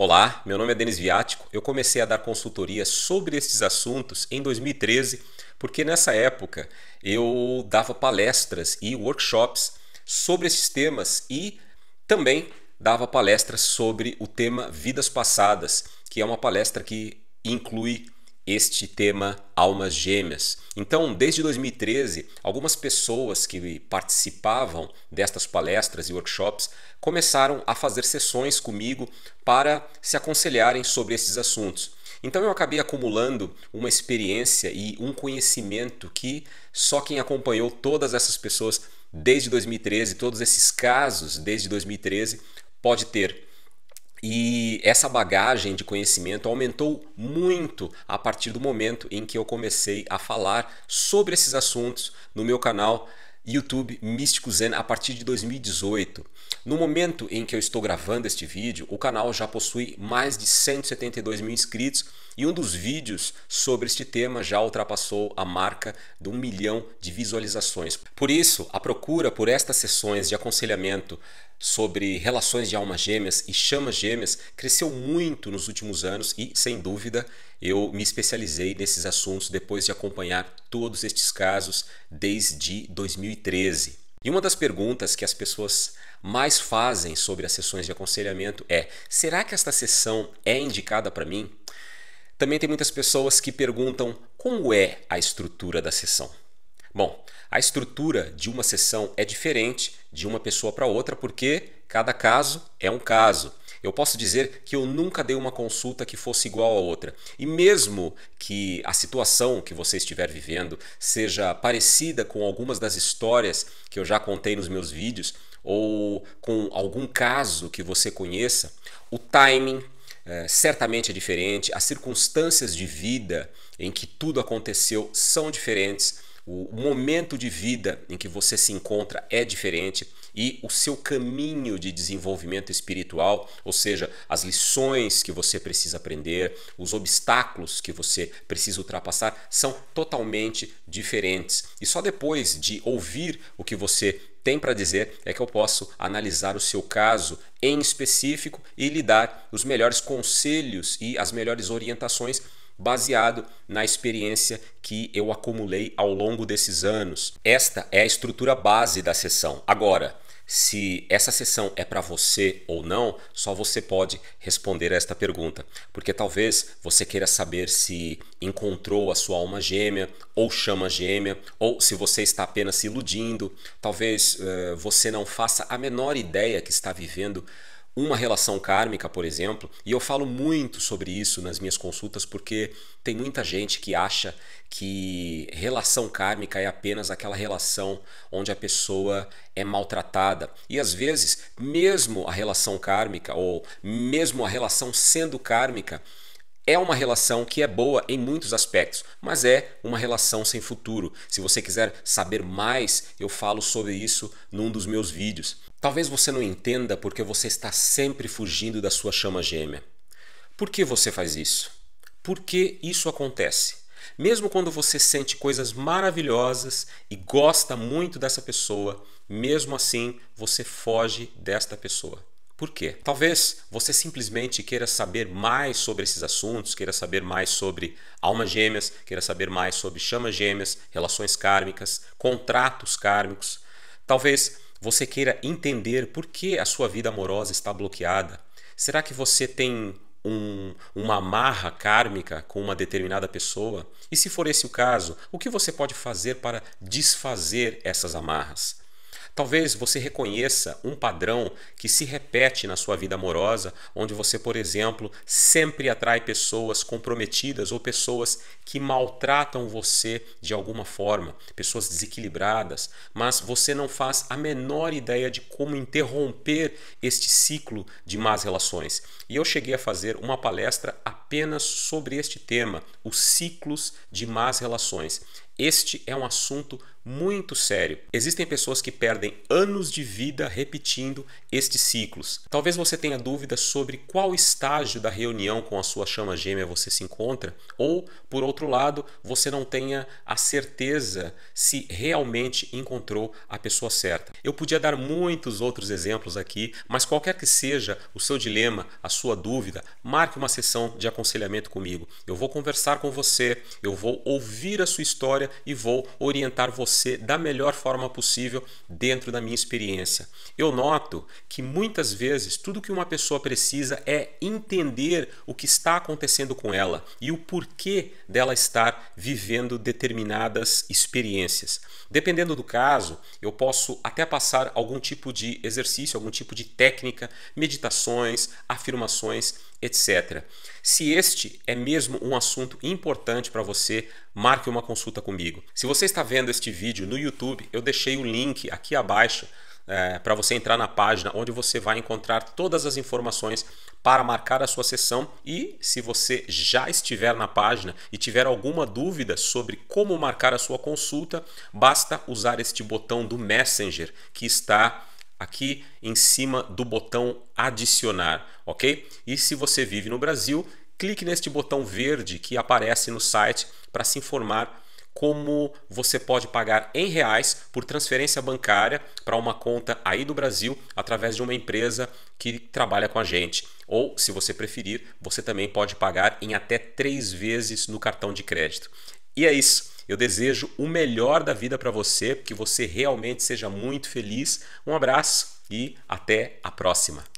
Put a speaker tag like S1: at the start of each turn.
S1: Olá, meu nome é Denis Viático. Eu comecei a dar consultoria sobre esses assuntos em 2013, porque nessa época eu dava palestras e workshops sobre esses temas e também dava palestras sobre o tema Vidas Passadas, que é uma palestra que inclui este tema Almas Gêmeas. Então, desde 2013, algumas pessoas que participavam destas palestras e workshops começaram a fazer sessões comigo para se aconselharem sobre esses assuntos. Então eu acabei acumulando uma experiência e um conhecimento que só quem acompanhou todas essas pessoas desde 2013, todos esses casos desde 2013, pode ter. E essa bagagem de conhecimento aumentou muito a partir do momento em que eu comecei a falar sobre esses assuntos no meu canal YouTube Místico Zen a partir de 2018. No momento em que eu estou gravando este vídeo, o canal já possui mais de 172 mil inscritos e um dos vídeos sobre este tema já ultrapassou a marca de um milhão de visualizações. Por isso, a procura por estas sessões de aconselhamento sobre relações de almas gêmeas e chamas gêmeas cresceu muito nos últimos anos e, sem dúvida, eu me especializei nesses assuntos depois de acompanhar todos estes casos desde 2013. E uma das perguntas que as pessoas mais fazem sobre as sessões de aconselhamento é: será que esta sessão é indicada para mim? Também tem muitas pessoas que perguntam como é a estrutura da sessão. Bom, a estrutura de uma sessão é diferente de uma pessoa para outra porque cada caso é um caso. Eu posso dizer que eu nunca dei uma consulta que fosse igual a outra. E mesmo que a situação que você estiver vivendo seja parecida com algumas das histórias que eu já contei nos meus vídeos, ou com algum caso que você conheça, o timing é, certamente é diferente, as circunstâncias de vida em que tudo aconteceu são diferentes o momento de vida em que você se encontra é diferente e o seu caminho de desenvolvimento espiritual, ou seja, as lições que você precisa aprender, os obstáculos que você precisa ultrapassar, são totalmente diferentes. E só depois de ouvir o que você tem para dizer é que eu posso analisar o seu caso em específico e lhe dar os melhores conselhos e as melhores orientações baseado na experiência que eu acumulei ao longo desses anos. Esta é a estrutura base da sessão. Agora, se essa sessão é para você ou não, só você pode responder a esta pergunta, porque talvez você queira saber se encontrou a sua alma gêmea ou chama gêmea, ou se você está apenas se iludindo, talvez uh, você não faça a menor ideia que está vivendo uma relação kármica, por exemplo, e eu falo muito sobre isso nas minhas consultas porque tem muita gente que acha que relação kármica é apenas aquela relação onde a pessoa é maltratada. E às vezes, mesmo a relação kármica ou mesmo a relação sendo kármica, é uma relação que é boa em muitos aspectos, mas é uma relação sem futuro. Se você quiser saber mais, eu falo sobre isso num dos meus vídeos. Talvez você não entenda porque você está sempre fugindo da sua chama gêmea. Por que você faz isso? Por que isso acontece? Mesmo quando você sente coisas maravilhosas e gosta muito dessa pessoa, mesmo assim você foge desta pessoa. Por quê? Talvez você simplesmente queira saber mais sobre esses assuntos, queira saber mais sobre almas gêmeas, queira saber mais sobre chamas gêmeas, relações kármicas, contratos kármicos. Talvez você queira entender por que a sua vida amorosa está bloqueada. Será que você tem um, uma amarra kármica com uma determinada pessoa? E se for esse o caso, o que você pode fazer para desfazer essas amarras? Talvez você reconheça um padrão que se repete na sua vida amorosa, onde você, por exemplo, sempre atrai pessoas comprometidas ou pessoas que maltratam você de alguma forma, pessoas desequilibradas, mas você não faz a menor ideia de como interromper este ciclo de más relações. E eu cheguei a fazer uma palestra apenas sobre este tema, os ciclos de más relações. Este é um assunto muito sério. Existem pessoas que perdem anos de vida repetindo estes ciclos. Talvez você tenha dúvidas sobre qual estágio da reunião com a sua chama gêmea você se encontra, ou, por outro lado, você não tenha a certeza se realmente encontrou a pessoa certa. Eu podia dar muitos outros exemplos aqui, mas qualquer que seja o seu dilema, a sua dúvida, marque uma sessão de aconselhamento comigo. Eu vou conversar com você, eu vou ouvir a sua história e vou orientar você você da melhor forma possível dentro da minha experiência. Eu noto que muitas vezes tudo que uma pessoa precisa é entender o que está acontecendo com ela e o porquê dela estar vivendo determinadas experiências. Dependendo do caso, eu posso até passar algum tipo de exercício, algum tipo de técnica, meditações, afirmações, etc. Se este é mesmo um assunto importante para você, marque uma consulta comigo. Se você está vendo este vídeo no YouTube, eu deixei o link aqui abaixo é, para você entrar na página onde você vai encontrar todas as informações para marcar a sua sessão e se você já estiver na página e tiver alguma dúvida sobre como marcar a sua consulta, basta usar este botão do Messenger que está aqui em cima do botão adicionar, ok? E se você vive no Brasil, clique neste botão verde que aparece no site para se informar como você pode pagar em reais por transferência bancária para uma conta aí do Brasil através de uma empresa que trabalha com a gente. Ou, se você preferir, você também pode pagar em até três vezes no cartão de crédito. E é isso. Eu desejo o melhor da vida para você, que você realmente seja muito feliz. Um abraço e até a próxima.